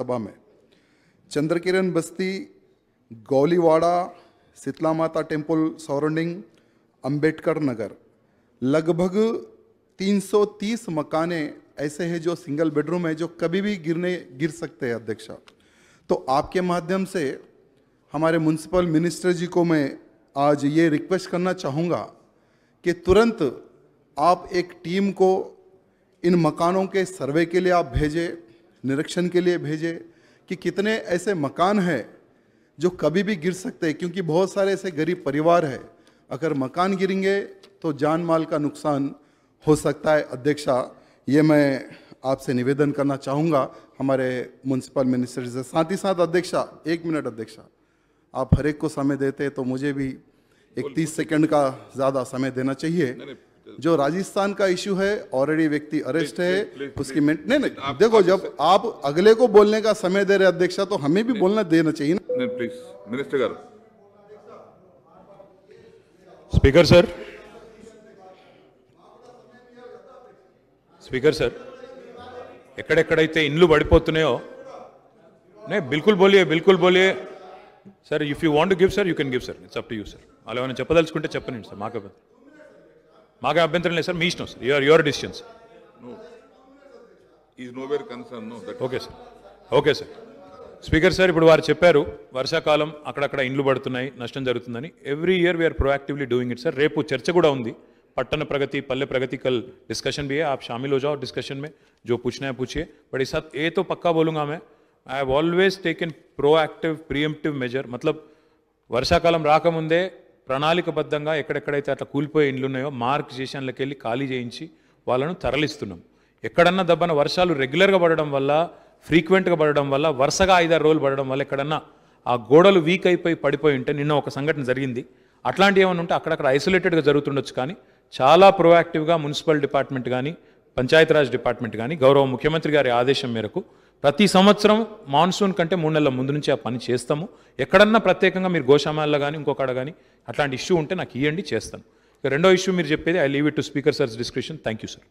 सभा में चंद्रकिरण बस्ती गौलीवाड़ा शीतला माता टेम्पल सराउंडिंग अंबेडकर नगर लगभग 330 मकाने ऐसे हैं जो सिंगल बेडरूम है जो कभी भी गिरने गिर सकते हैं अध्यक्ष तो आपके माध्यम से हमारे म्यूनसिपल मिनिस्टर जी को मैं आज ये रिक्वेस्ट करना चाहूँगा कि तुरंत आप एक टीम को इन मकानों के सर्वे के लिए आप भेजें निरीक्षण के लिए भेजे कि कितने ऐसे मकान हैं जो कभी भी गिर सकते हैं क्योंकि बहुत सारे ऐसे गरीब परिवार है अगर मकान गिरेंगे तो जान माल का नुकसान हो सकता है अध्यक्षा ये मैं आपसे निवेदन करना चाहूँगा हमारे म्यूनसिपल मिनिस्टर से साथ ही साथ अध्यक्षा एक मिनट अध्यक्षा आप हरेक को समय देते तो मुझे भी एक तीस सेकेंड का ज़्यादा समय देना चाहिए जो राजस्थान का इश्यू है ऑलरेडी व्यक्ति अरेस्ट है उसकी नहीं नहीं देखो जब आप अगले को बोलने का समय दे रहे अध्यक्ष तो हमें भी बोलना देना चाहिए ना please minister speaker sir speaker sir एक्डते इंडल पड़पतनायो नहीं बिल्कुल बोलिए बिल्कुल बोलिए sir if you want to give sir you can give sir it's up to you sir अलग चपदल सर मैं మాకు అభ్యంతరం లేదు సార్ మీ ఇష్టం sir your your decision sir is no okay sir okay sir speaker sir ఇప్పుడు వారు చెప్పారు వర్షాకాలం అక్కడక్కడ ఇండ్లు పడుతున్నాయి నష్టం జరుగుతుందని every year we are proactively doing it sir రేపు చర్చ కూడా ఉంది పట్టణ ప్రగతి పల్లె ప్రగతి కల్ డిస్కషన్ బి ఆప్ షామిల్ शामिल हो డిస్కషన్ మే జో जो पूछना है पूछिए बट इस साथ ये तो पक्का बोलूंगा मैं I have always taken proactive వర్షాకాలం రాకముందే ప్రణాళికబద్ధంగా ఎక్కడెక్కడైతే అట్లా కూలిపోయే ఇండ్లు ఉన్నాయో మార్క్ స్టేషన్లకు వెళ్ళి ఖాళీ చేయించి వాళ్ళను తరలిస్తున్నాం ఎక్కడన్నా దెబ్బన వర్షాలు రెగ్యులర్గా పడడం వల్ల ఫ్రీక్వెంట్గా పడడం వల్ల వరుసగా ఐదారు రోజులు పడడం వల్ల ఎక్కడన్నా ఆ గోడలు వీక్ అయిపోయి పడిపోయి ఉంటే నిన్న ఒక సంఘటన జరిగింది అట్లాంటివి ఏమైనా ఉంటే అక్కడక్కడ ఐసోలేటెడ్గా జరుగుతుండొచ్చు కానీ చాలా ప్రొయాక్టివ్గా మున్సిపల్ డిపార్ట్మెంట్ కానీ పంచాయతీరాజ్ డిపార్ట్మెంట్ కానీ గౌరవ ముఖ్యమంత్రి గారి ఆదేశం మేరకు ప్రతి సంవత్సరం మాన్సూన్ కంటే మూడు నెలల ముందు నుంచి ఆ పని చేస్తాము ఎక్కడన్నా ప్రత్యేకంగా మీరు గోశామాల్లో కానీ ఇంకొకడ కానీ అట్లాంటి ఇష్యూ ఉంటే నాకు ఇవ్వండి చేస్తాను రెండో ఇష్యూ మీరు చెప్పేది I leave it to speaker sirs description thank you sir